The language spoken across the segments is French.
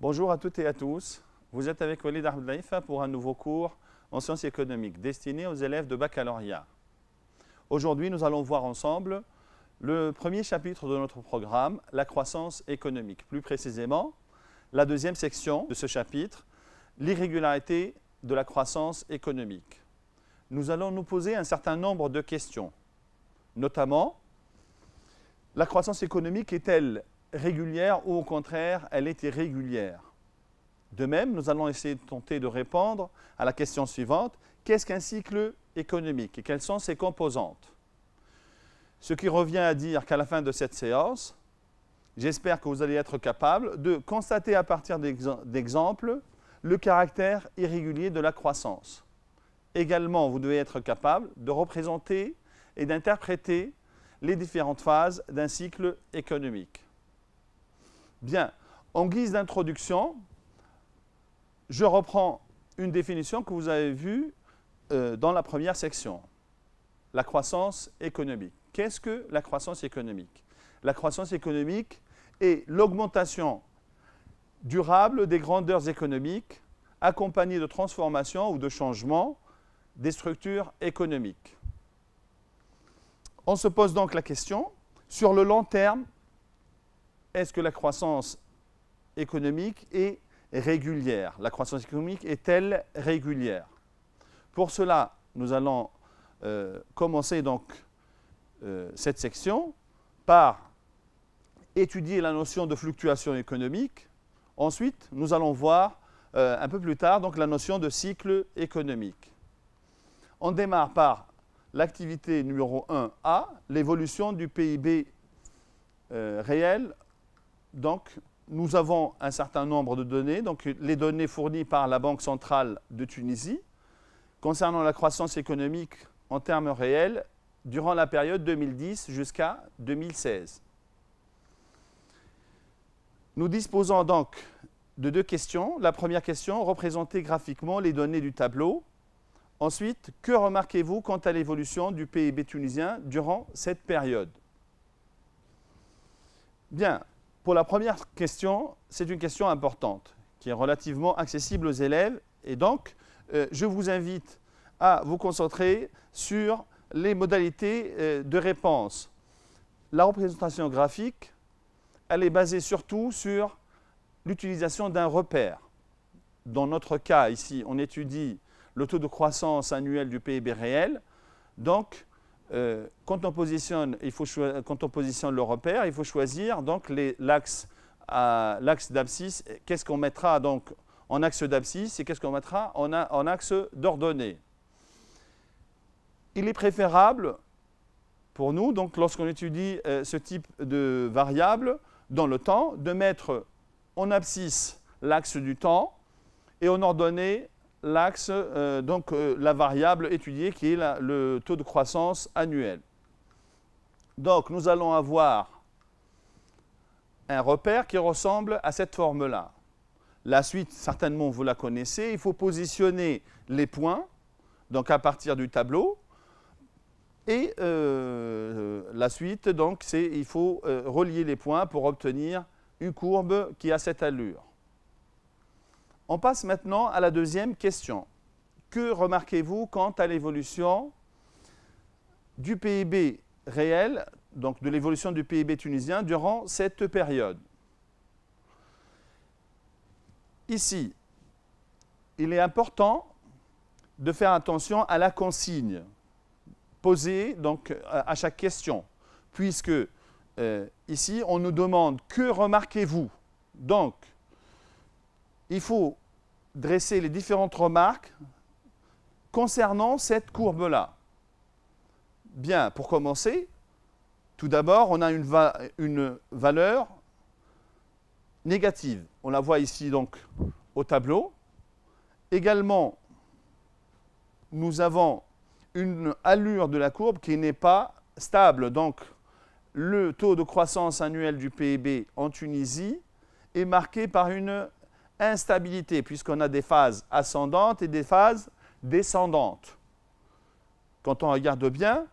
Bonjour à toutes et à tous. Vous êtes avec Walid Abdelaïfa pour un nouveau cours en sciences économiques destiné aux élèves de baccalauréat. Aujourd'hui, nous allons voir ensemble le premier chapitre de notre programme, la croissance économique. Plus précisément, la deuxième section de ce chapitre, l'irrégularité de la croissance économique. Nous allons nous poser un certain nombre de questions, notamment la croissance économique est-elle régulière ou au contraire, elle est irrégulière. De même, nous allons essayer de tenter de répondre à la question suivante. Qu'est-ce qu'un cycle économique et quelles sont ses composantes Ce qui revient à dire qu'à la fin de cette séance, j'espère que vous allez être capable de constater à partir d'exemples le caractère irrégulier de la croissance. Également, vous devez être capable de représenter et d'interpréter les différentes phases d'un cycle économique. Bien, en guise d'introduction, je reprends une définition que vous avez vue euh, dans la première section, la croissance économique. Qu'est-ce que la croissance économique La croissance économique est l'augmentation durable des grandeurs économiques accompagnée de transformations ou de changements des structures économiques. On se pose donc la question, sur le long terme, est-ce que la croissance économique est régulière La croissance économique est-elle régulière Pour cela, nous allons euh, commencer donc euh, cette section par étudier la notion de fluctuation économique. Ensuite, nous allons voir euh, un peu plus tard donc, la notion de cycle économique. On démarre par l'activité numéro 1A, l'évolution du PIB réel donc, nous avons un certain nombre de données, donc les données fournies par la Banque centrale de Tunisie concernant la croissance économique en termes réels durant la période 2010 jusqu'à 2016. Nous disposons donc de deux questions. La première question, représenter graphiquement les données du tableau. Ensuite, que remarquez-vous quant à l'évolution du PIB tunisien durant cette période Bien, pour la première question, c'est une question importante qui est relativement accessible aux élèves et donc euh, je vous invite à vous concentrer sur les modalités euh, de réponse. La représentation graphique, elle est basée surtout sur l'utilisation d'un repère. Dans notre cas ici, on étudie le taux de croissance annuel du PIB réel. Donc, euh, quand, on positionne, il faut quand on positionne le repère, il faut choisir donc l'axe d'abscisse. Qu'est-ce qu'on mettra donc en axe d'abscisse et qu'est-ce qu'on mettra en, axe d'ordonnée Il est préférable pour nous, donc lorsqu'on étudie euh, ce type de variable dans le temps, de mettre en abscisse l'axe du temps et en ordonnée l'axe, euh, donc euh, la variable étudiée qui est le taux de croissance annuel. Donc nous allons avoir un repère qui ressemble à cette forme-là. La suite, certainement, vous la connaissez. Il faut positionner les points, donc à partir du tableau. Et euh, la suite, donc, c'est il faut relier les points pour obtenir une courbe qui a cette allure. On passe maintenant à la deuxième question. Que remarquez-vous quant à l'évolution du PIB réel, donc de l'évolution du PIB tunisien durant cette période Ici, il est important de faire attention à la consigne posée donc, à chaque question, puisque euh, ici, on nous demande que remarquez-vous Donc, il faut dresser les différentes remarques concernant cette courbe-là. Bien, pour commencer, tout d'abord, on a une, valeur négative. On la voit ici donc au tableau. Également, nous avons une allure de la courbe qui n'est pas stable. Donc, le taux de croissance annuel du PIB en Tunisie est marqué par une instabilité, puisqu'on a des phases ascendantes et des phases descendantes. Quand on regarde bien,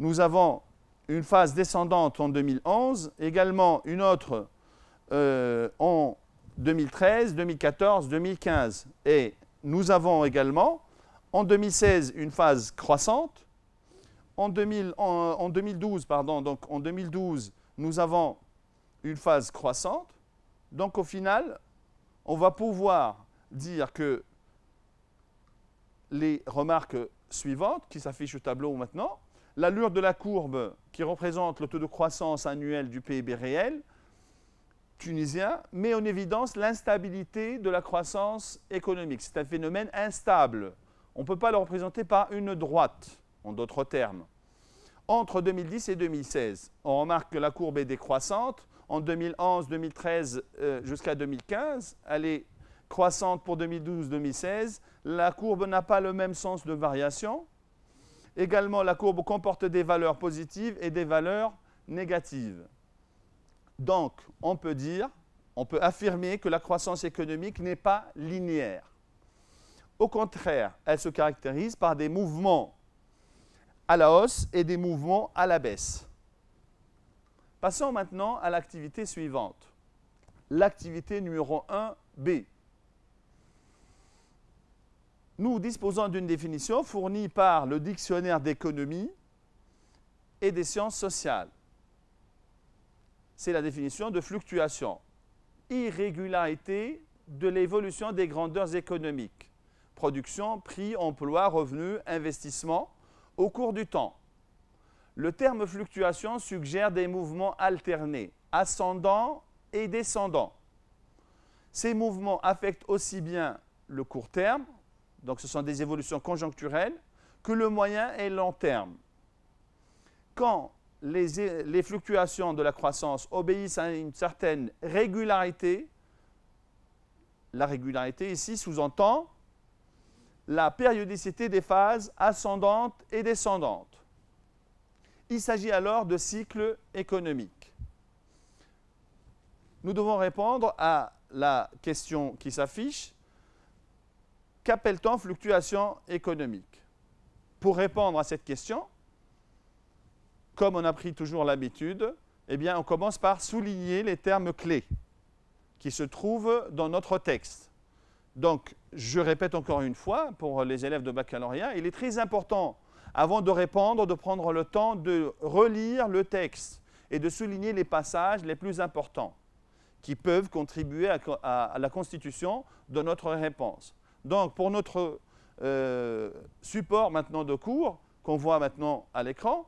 nous avons une phase descendante en 2011, également une autre euh, en 2013, 2014, 2015. Et nous avons également en 2016 une phase croissante. 2012, pardon, donc en 2012, nous avons une phase croissante. Donc au final, on va pouvoir dire que les remarques suivantes qui s'affichent au tableau maintenant, l'allure de la courbe qui représente le taux de croissance annuel du PIB réel tunisien met en évidence l'instabilité de la croissance économique. C'est un phénomène instable. On ne peut pas le représenter par une droite, en d'autres termes. Entre 2010 et 2016, on remarque que la courbe est décroissante en 2011, 2013 euh, jusqu'à 2015. Elle est croissante pour 2012-2016. La courbe n'a pas le même sens de variation. Également, la courbe comporte des valeurs positives et des valeurs négatives. Donc, on peut dire, on peut affirmer que la croissance économique n'est pas linéaire. Au contraire, elle se caractérise par des mouvements à la hausse et des mouvements à la baisse. Passons maintenant à l'activité suivante. L'activité numéro 1B. Nous disposons d'une définition fournie par le dictionnaire d'économie et des sciences sociales. C'est la définition de fluctuation, irrégularité de l'évolution des grandeurs économiques, production, prix, emploi, revenus, investissement, au cours du temps. Le terme fluctuation suggère des mouvements alternés, ascendants et descendants. Ces mouvements affectent aussi bien le court terme, donc ce sont des évolutions conjoncturelles, que le moyen et long terme. Quand les, les fluctuations de la croissance obéissent à une certaine régularité, la régularité ici sous-entend la périodicité des phases ascendantes et descendantes. Il s'agit alors de cycles économiques. Nous devons répondre à la question qui s'affiche. Qu'appelle-t-on fluctuation économique Pour répondre à cette question, comme on a pris toujours l'habitude, eh bien, on commence par souligner les termes clés qui se trouvent dans notre texte. Donc, je répète encore une fois, pour les élèves de baccalauréat, il est très important avant de répondre, de prendre le temps de relire le texte et de souligner les passages les plus importants qui peuvent contribuer à, la constitution de notre réponse. Donc, pour notre euh, support maintenant de cours, qu'on voit maintenant à l'écran,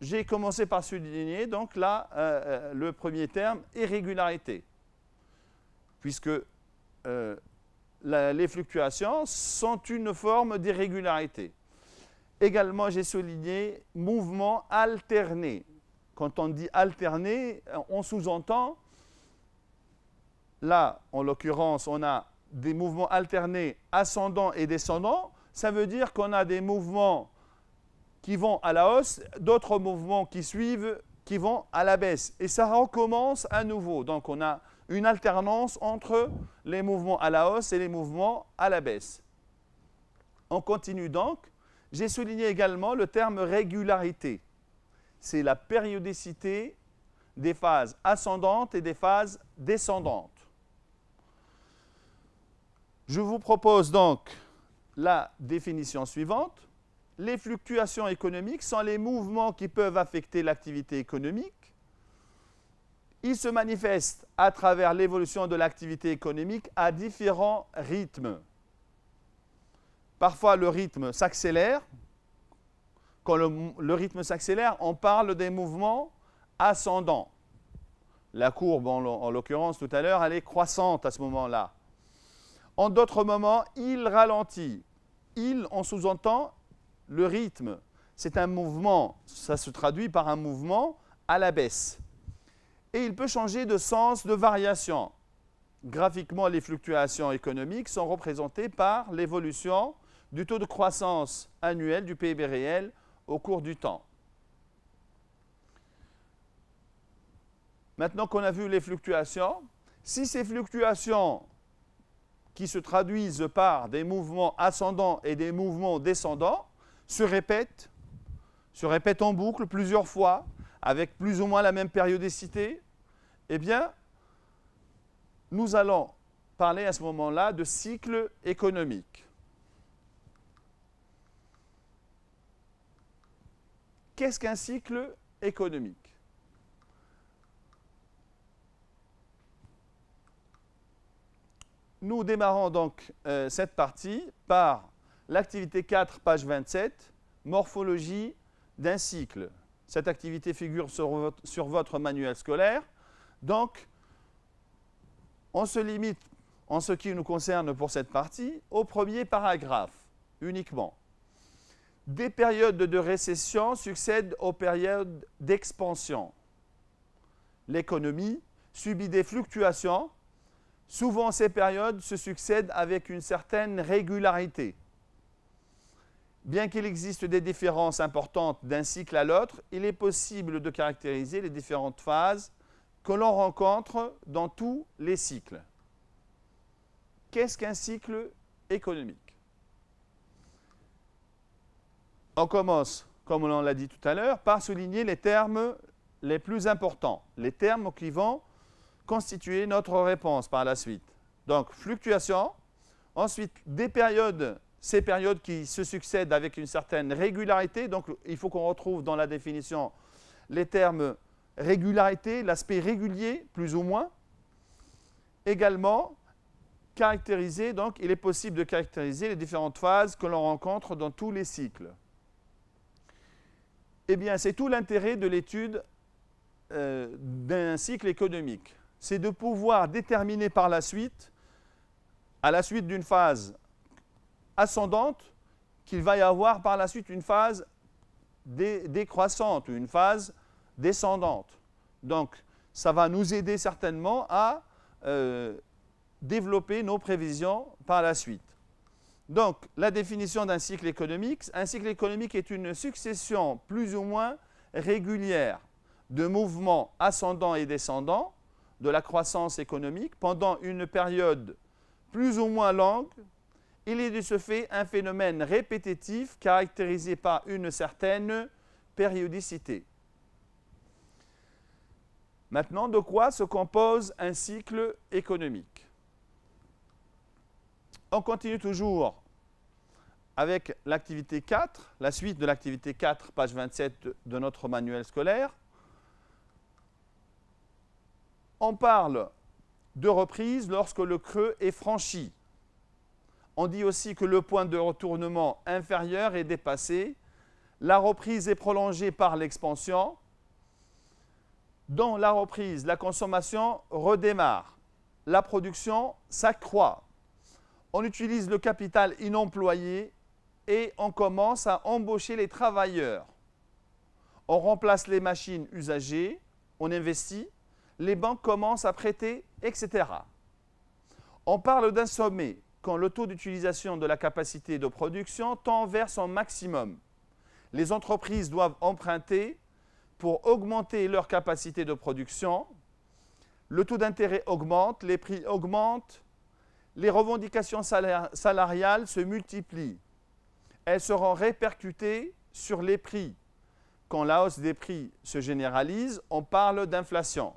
j'ai commencé par souligner donc là euh, euh, le premier terme, irrégularité, puisque les fluctuations sont une forme d'irrégularité. Également, j'ai souligné mouvements alternés ». Quand on dit alterné, euh, on sous-entend, là, en l'occurrence, on a des mouvements alternés ascendants et descendants. Ça veut dire qu'on a des mouvements qui vont à la hausse, d'autres mouvements qui suivent qui vont à la baisse. Et ça recommence à nouveau. Donc on a une alternance entre les mouvements à la hausse et les mouvements à la baisse. On continue donc j'ai souligné également le terme régularité. C'est la périodicité des phases ascendantes et des phases descendantes. Je vous propose donc la définition suivante. Les fluctuations économiques sont les mouvements qui peuvent affecter l'activité économique. Ils se manifestent à travers l'évolution de l'activité économique à différents rythmes. Parfois, le rythme s'accélère. Quand le, rythme s'accélère, on parle des mouvements ascendants. La courbe, en, en l'occurrence, tout à l'heure, elle est croissante à ce moment-là. En d'autres moments, il ralentit. Il, on sous-entend le rythme. C'est un mouvement, ça se traduit par un mouvement à la baisse. Et il peut changer de sens, de variation. Graphiquement, les fluctuations économiques sont représentées par l'évolution du taux de croissance annuel du PIB réel au cours du temps. Maintenant qu'on a vu les fluctuations, si ces fluctuations qui se traduisent par des mouvements ascendants et des mouvements descendants se répètent, se répètent en boucle plusieurs fois, avec plus ou moins la même périodicité, eh bien, nous allons parler à ce moment-là de cycle économique. Qu'est-ce qu'un cycle économique Nous démarrons donc euh, cette partie par l'activité 4, page 27, morphologie d'un cycle. Cette activité figure sur votre manuel scolaire. Donc, on se limite, en ce qui nous concerne pour cette partie, au premier paragraphe uniquement des périodes de récession succèdent aux périodes d'expansion. L'économie subit des fluctuations. Souvent, ces périodes se succèdent avec une certaine régularité. Bien qu'il existe des différences importantes d'un cycle à l'autre, il est possible de caractériser les différentes phases que l'on rencontre dans tous les cycles. Qu'est-ce qu'un cycle économique On commence, comme on l'a dit tout à l'heure, par souligner les termes les plus importants, les termes qui vont constituer notre réponse par la suite. Donc, fluctuation, ensuite des périodes, ces périodes qui se succèdent avec une certaine régularité, donc il faut qu'on retrouve dans la définition les termes régularité, l'aspect régulier, plus ou moins. Également, caractériser, donc il est possible de caractériser les différentes phases que l'on rencontre dans tous les cycles. Eh bien, c'est tout l'intérêt de l'étude euh, d'un cycle économique. C'est de pouvoir déterminer par la suite, à la suite d'une phase ascendante, qu'il va y avoir par la suite une phase décroissante décroissante, une phase descendante. Donc, ça va nous aider certainement à euh, développer nos prévisions par la suite. Donc, la définition d'un cycle économique, un cycle économique est une succession plus ou moins régulière de mouvements ascendants et descendants de la croissance économique pendant une période plus ou moins longue. Il est de ce fait un phénomène répétitif caractérisé par une certaine périodicité. Maintenant, de quoi se compose un cycle économique on continue toujours avec l'activité 4, la suite de l'activité 4, page 27 de notre manuel scolaire. On parle de reprise lorsque le creux est franchi. On dit aussi que le point de retournement inférieur est dépassé. La reprise est prolongée par l'expansion. Dans la reprise, la consommation redémarre. La production s'accroît on utilise le capital inemployé et on commence à embaucher les travailleurs. On remplace les machines usagées, on investit, les banques commencent à prêter, etc. On parle d'un sommet quand le taux d'utilisation de la capacité de production tend vers son maximum. Les entreprises doivent emprunter pour augmenter leur capacité de production. Le taux d'intérêt augmente, les prix augmentent, les revendications salariales se multiplient. Elles seront répercutées sur les prix. Quand la hausse des prix se généralise, on parle d'inflation.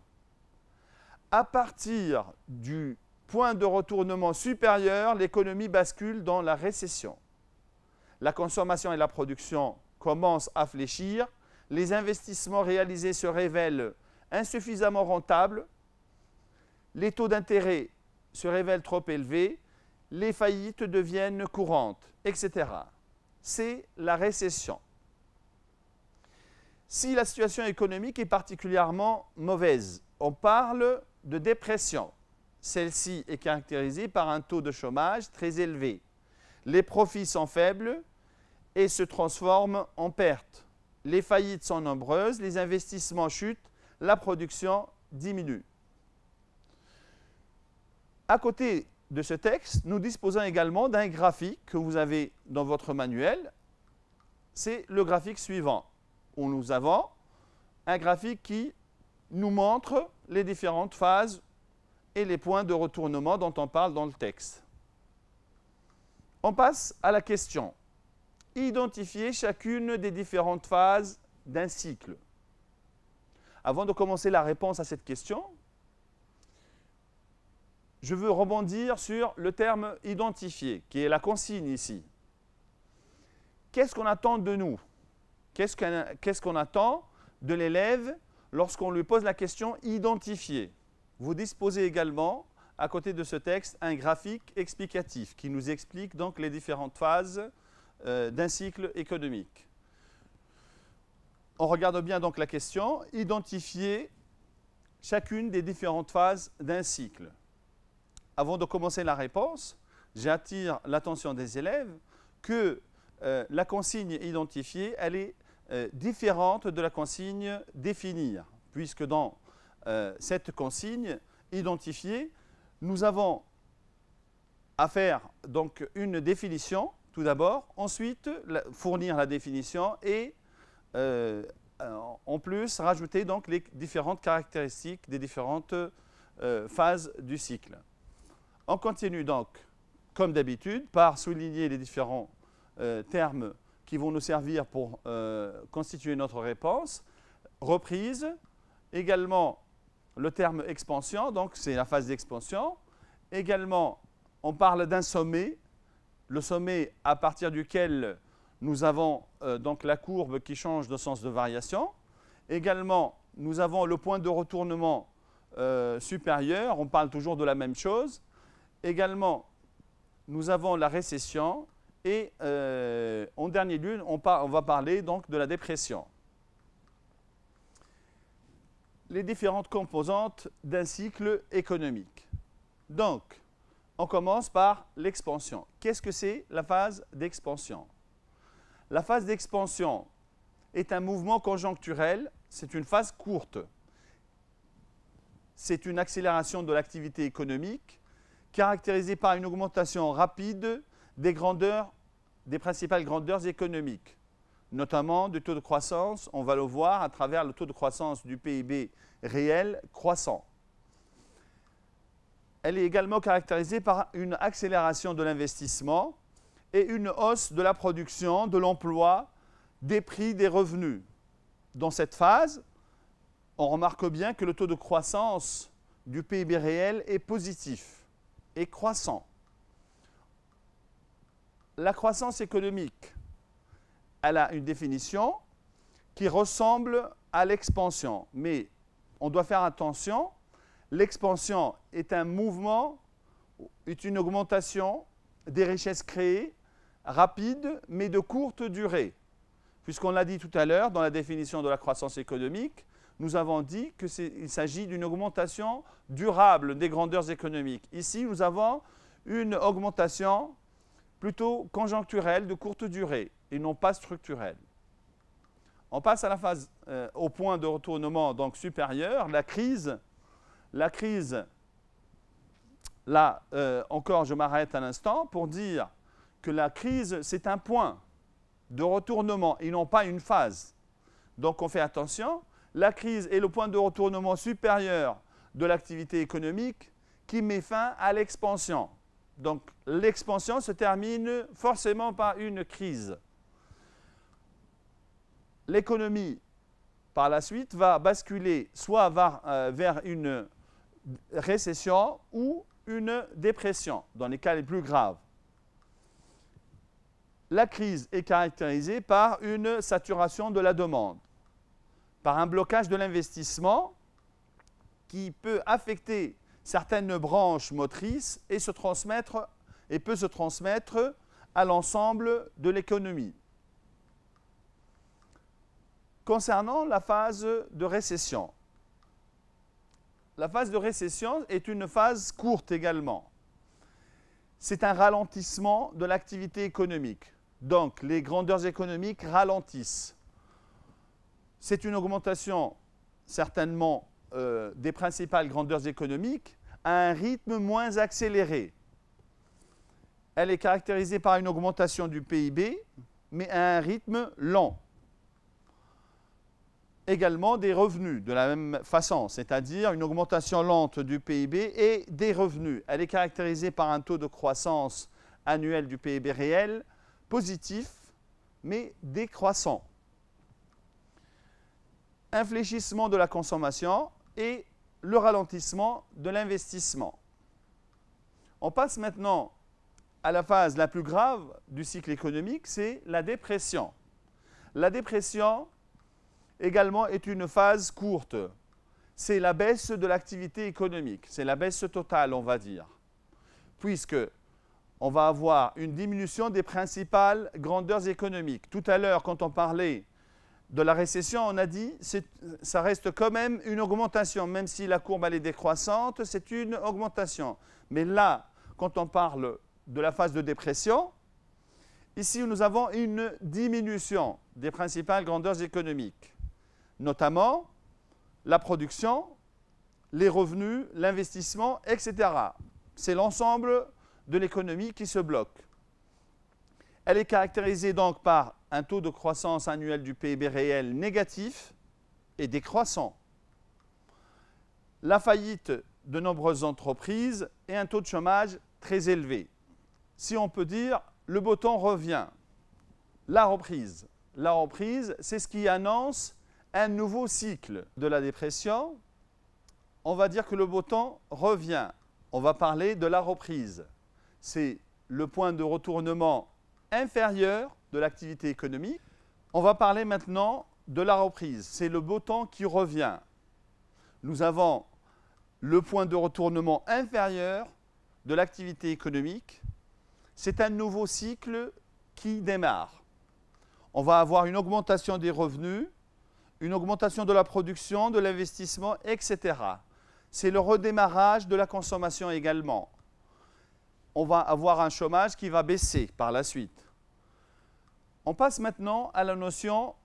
À partir du point de retournement supérieur, l'économie bascule dans la récession. La consommation et la production commencent à fléchir, les investissements réalisés se révèlent insuffisamment rentables, les taux d'intérêt se révèle trop élevé, les faillites deviennent courantes, etc. C'est la récession. Si la situation économique est particulièrement mauvaise, on parle de dépression. Celle-ci est caractérisée par un taux de chômage très élevé. Les profits sont faibles et se transforment en pertes. Les faillites sont nombreuses, les investissements chutent, la production diminue à côté de ce texte, nous disposons également d'un graphique que vous avez dans votre manuel. C'est le graphique suivant, où nous avons un graphique qui nous montre les différentes phases et les points de retournement dont on parle dans le texte. On passe à la question. Identifier chacune des différentes phases d'un cycle. Avant de commencer la réponse à cette question, je veux rebondir sur le terme identifié, qui est la consigne ici. Qu'est-ce qu'on attend de nous Qu'est-ce qu'on attend de l'élève lorsqu'on lui pose la question identifié » Vous disposez également, à côté de ce texte, un graphique explicatif qui nous explique donc les différentes phases euh, d'un cycle économique. On regarde bien donc la question, identifier chacune des différentes phases d'un cycle avant de commencer la réponse, j'attire l'attention des élèves que euh, la consigne identifiée, est euh, différente de la consigne définir, puisque dans euh, cette consigne identifiée, nous avons à faire donc une définition tout d'abord, ensuite fournir la définition et en plus rajouter donc les différentes caractéristiques des différentes phases du cycle. On continue donc, comme d'habitude, par souligner les différents euh, termes qui vont nous servir pour euh, constituer notre réponse. Reprise, également le terme expansion, donc c'est la phase d'expansion. Également, on parle d'un sommet, le sommet à partir duquel nous avons euh, donc la courbe qui change de sens de variation. Également, nous avons le point de retournement supérieur, on parle toujours de la même chose. Également, nous avons la récession et euh, en dernier lieu, on, on, va parler donc de la dépression. Les différentes composantes d'un cycle économique. Donc, on commence par l'expansion. Qu'est-ce que c'est la phase d'expansion La phase d'expansion est un mouvement conjoncturel, c'est une phase courte. C'est une accélération de l'activité économique caractérisée par une augmentation rapide des des principales grandeurs économiques, notamment du taux de croissance, on va le voir à travers le taux de croissance du PIB réel croissant. Elle est également caractérisée par une accélération de l'investissement et une hausse de la production, de l'emploi, des prix, des revenus. Dans cette phase, on remarque bien que le taux de croissance du PIB réel est positif et croissant. La croissance économique, elle a une définition qui ressemble à l'expansion, mais on doit faire attention. L'expansion est un mouvement, est une augmentation des richesses créées, rapide, mais de courte durée. Puisqu'on l'a dit tout à l'heure dans la définition de la croissance économique, nous avons dit qu'il s'agit d'une augmentation durable des grandeurs économiques. Ici, nous avons une augmentation plutôt conjoncturelle de courte durée et non pas structurelle. On passe à la phase, euh, au point de retournement donc supérieur, la crise. La crise, là euh, encore je m'arrête un instant pour dire que la crise c'est un point de retournement et non pas une phase. Donc on fait attention, la crise est le point de retournement supérieur de l'activité économique qui met fin à l'expansion. Donc l'expansion se termine forcément par une crise. L'économie, par la suite, va basculer soit vers, euh, une récession ou une dépression, dans les cas les plus graves. La crise est caractérisée par une saturation de la demande par un blocage de l'investissement qui peut affecter certaines branches motrices et, se transmettre, et peut se transmettre à l'ensemble de l'économie. Concernant la phase de récession, la phase de récession est une phase courte également. C'est un ralentissement de l'activité économique. Donc, les grandeurs économiques ralentissent. C'est une augmentation certainement euh, des principales grandeurs économiques à un rythme moins accéléré. Elle est caractérisée par une augmentation du PIB, mais à un rythme lent. Également des revenus de la même façon, c'est-à-dire une augmentation lente du PIB et des revenus. Elle est caractérisée par un taux de croissance annuel du PIB réel positif, mais décroissant infléchissement de la consommation et le ralentissement de l'investissement. On passe maintenant à la phase la plus grave du cycle économique, c'est la dépression. La dépression également est une phase courte. C'est la baisse de l'activité économique, c'est la baisse totale, on va dire, puisque on va avoir une diminution des principales grandeurs économiques. Tout à l'heure, quand on parlait de la récession, on a dit, ça reste quand même une augmentation, même si la courbe est décroissante, c'est une augmentation. Mais là, quand on parle de la phase de dépression, ici nous avons une diminution des principales grandeurs économiques, notamment la production, les revenus, l'investissement, etc. C'est l'ensemble de l'économie qui se bloque. Elle est caractérisée donc par un taux de croissance annuel du PIB réel négatif et décroissant. La faillite de nombreuses entreprises et un taux de chômage très élevé. Si on peut dire, le beau temps revient. La reprise. La reprise, c'est ce qui annonce un nouveau cycle de la dépression. On va dire que le beau temps revient. On va parler de la reprise. C'est le point de retournement inférieur de l'activité économique. On va parler maintenant de la reprise. C'est le beau temps qui revient. Nous avons le point de retournement inférieur de l'activité économique. C'est un nouveau cycle qui démarre. On va avoir une augmentation des revenus, une augmentation de la production, de l'investissement, etc. C'est le redémarrage de la consommation également. On va avoir un chômage qui va baisser par la suite. On passe maintenant à la notion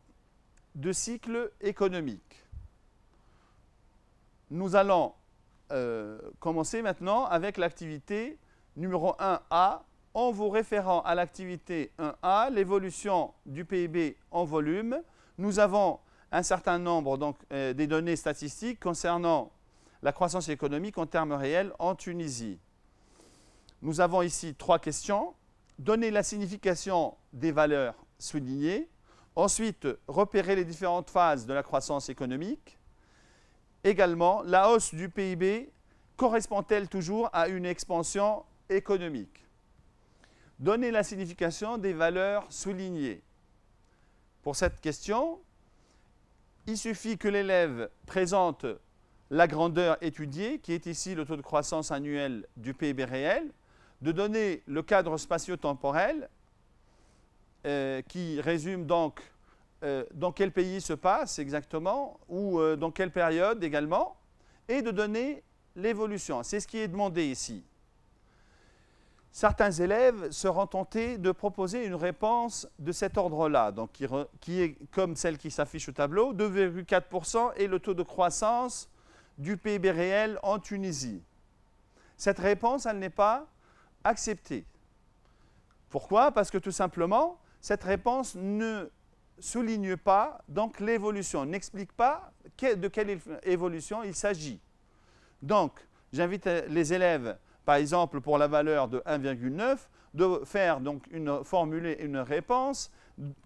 de cycle économique. Nous allons euh, commencer maintenant avec l'activité numéro 1A en vous référant à l'activité 1A, l'évolution du PIB en volume. Nous avons un certain nombre donc, euh, des données statistiques concernant la croissance économique en termes réels en Tunisie. Nous avons ici trois questions. Donner la signification des valeurs Souligné. Ensuite, repérer les différentes phases de la croissance économique. Également, la hausse du PIB correspond-elle toujours à une expansion économique Donner la signification des valeurs soulignées. Pour cette question, il suffit que l'élève présente la grandeur étudiée, qui est ici le taux de croissance annuel du PIB réel, de donner le cadre spatio-temporel euh, qui résume donc euh, dans quel pays se passe exactement, ou euh, dans quelle période également, et de donner l'évolution. C'est ce qui est demandé ici. Certains élèves seront tentés de proposer une réponse de cet ordre-là, donc qui, qui est comme celle qui s'affiche au tableau, 2,4% est le taux de croissance du PIB réel en Tunisie. Cette réponse, elle n'est pas acceptée. Pourquoi Parce que tout simplement, cette réponse ne souligne pas donc l'évolution, n'explique pas de quelle évolution il s'agit. Donc, j'invite les élèves, par exemple, pour la valeur de 1,9, de faire donc une formuler une réponse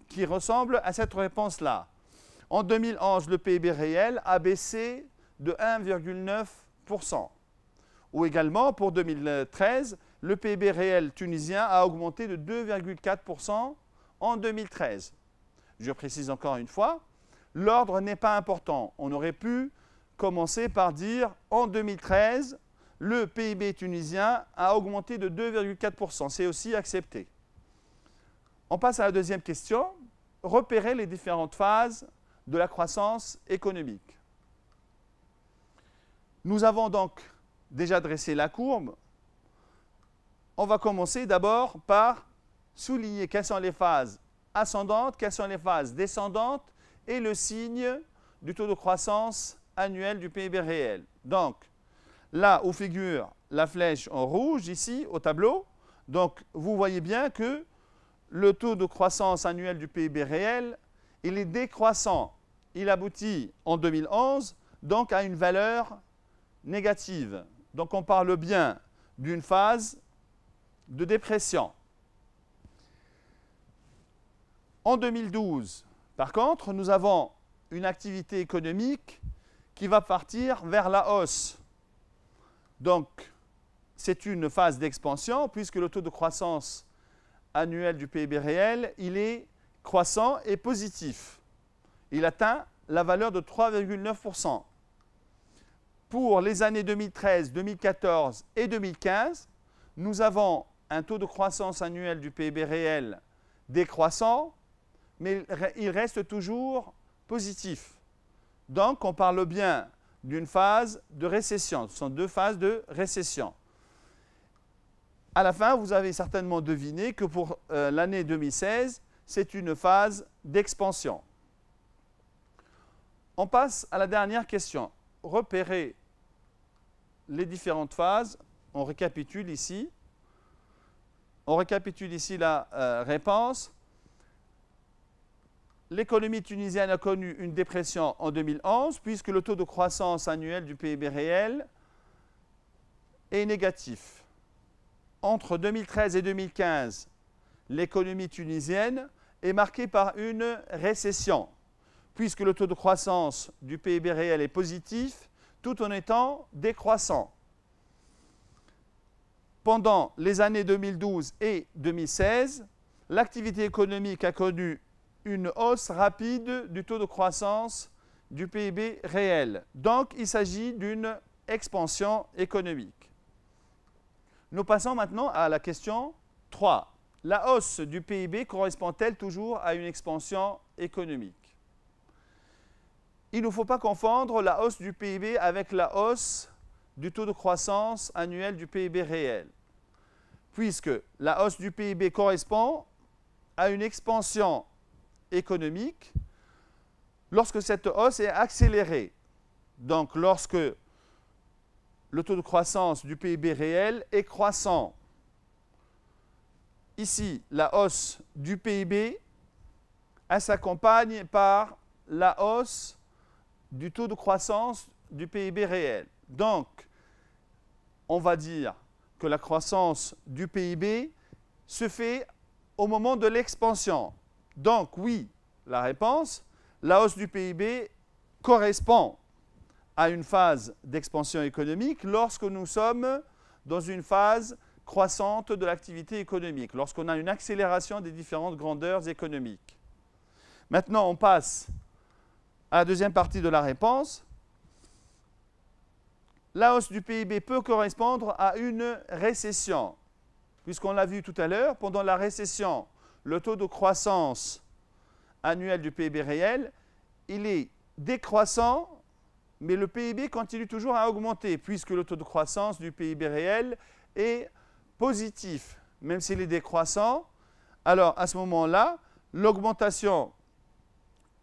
qui ressemble à cette réponse-là. En 2011, le PIB réel a baissé de 1,9%. Ou également, pour 2013, le PIB réel tunisien a augmenté de 2,4% en 2013. Je précise encore une fois, l'ordre n'est pas important. On aurait pu commencer par dire en 2013, le PIB tunisien a augmenté de 2,4%. C'est aussi accepté. On passe à la deuxième question. Repérer les différentes phases de la croissance économique. Nous avons donc déjà dressé la courbe. On va commencer d'abord par souligner quelles sont les phases ascendantes, quelles sont les phases descendantes et le signe du taux de croissance annuel du PIB réel. Donc, là où figure la flèche en rouge, ici, au tableau, donc vous voyez bien que le taux de croissance annuel du PIB réel, il est décroissant. Il aboutit en 2011, donc à une valeur négative. Donc on parle bien d'une phase de dépression. En 2012, par contre, nous avons une activité économique qui va partir vers la hausse. Donc, c'est une phase d'expansion puisque le taux de croissance annuel du PIB réel, il est croissant et positif. Il atteint la valeur de 3,9%. Pour les années 2013, 2014 et 2015, nous avons un taux de croissance annuel du PIB réel décroissant mais il reste toujours positif. Donc on parle bien d'une phase de récession. Ce sont deux phases de récession. À la fin, vous avez certainement deviné que pour euh, l'année 2016, c'est une phase d'expansion. On passe à la dernière question. Repérez les différentes phases. On récapitule ici. On récapitule ici la euh, réponse l'économie tunisienne a connu une dépression en 2011 puisque le taux de croissance annuel du PIB réel est négatif. Entre 2013 et 2015, l'économie tunisienne est marquée par une récession puisque le taux de croissance du PIB réel est positif tout en étant décroissant. Pendant les années 2012 et 2016, l'activité économique a connu une hausse rapide du taux de croissance du PIB réel. Donc, il s'agit d'une expansion économique. Nous passons maintenant à la question 3. La hausse du PIB correspond-elle toujours à une expansion économique Il ne faut pas confondre la hausse du PIB avec la hausse du taux de croissance annuel du PIB réel, puisque la hausse du PIB correspond à une expansion économique lorsque cette hausse est accélérée. Donc lorsque le taux de croissance du PIB réel est croissant. Ici, la hausse du PIB s'accompagne par la hausse du taux de croissance du PIB réel. Donc, on va dire que la croissance du PIB se fait au moment de l'expansion. Donc oui, la réponse, la hausse du PIB correspond à une phase d'expansion économique lorsque nous sommes dans une phase croissante de l'activité économique, lorsqu'on a une accélération des différentes grandeurs économiques. Maintenant, on passe à la deuxième partie de la réponse. La hausse du PIB peut correspondre à une récession, puisqu'on l'a vu tout à l'heure, pendant la récession le taux de croissance annuel du PIB réel, il est décroissant, mais le PIB continue toujours à augmenter, puisque le taux de croissance du PIB réel est positif, même s'il est décroissant. Alors, à ce moment-là, l'augmentation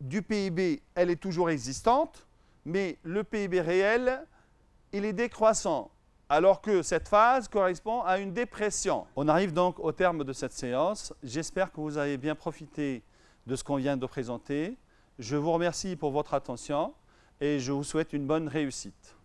du PIB, elle est toujours existante, mais le PIB réel, il est décroissant alors que cette phase correspond à une dépression. On arrive donc au terme de cette séance. J'espère que vous avez bien profité de ce qu'on vient de présenter. Je vous remercie pour votre attention et je vous souhaite une bonne réussite.